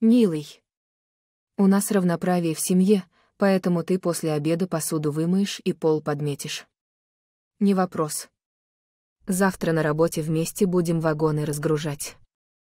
«Милый, у нас равноправие в семье, поэтому ты после обеда посуду вымоешь и пол подметишь». «Не вопрос. Завтра на работе вместе будем вагоны разгружать».